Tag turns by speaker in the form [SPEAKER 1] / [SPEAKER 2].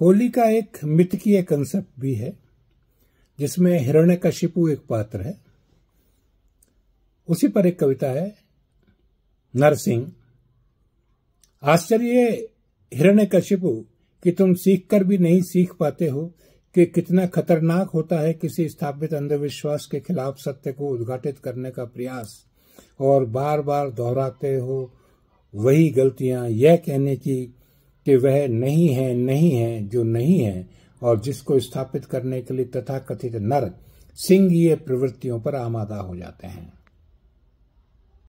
[SPEAKER 1] होली का एक मिथकीय कंसेप्ट भी है जिसमें हिरण्य हिरण्यकशिपु एक पात्र है उसी पर एक कविता है नरसिंह आश्चर्य हिरण्य हिरण्यकशिपु कि तुम सीख कर भी नहीं सीख पाते हो कि कितना खतरनाक होता है किसी स्थापित अंधविश्वास के खिलाफ सत्य को उद्घाटित करने का प्रयास और बार बार दोहराते हो वही गलतियां यह कहने की कि वह नहीं है नहीं है जो नहीं है और जिसको स्थापित करने के लिए तथाकथित नर सिंह ये प्रवृत्तियों पर आमादा हो जाते हैं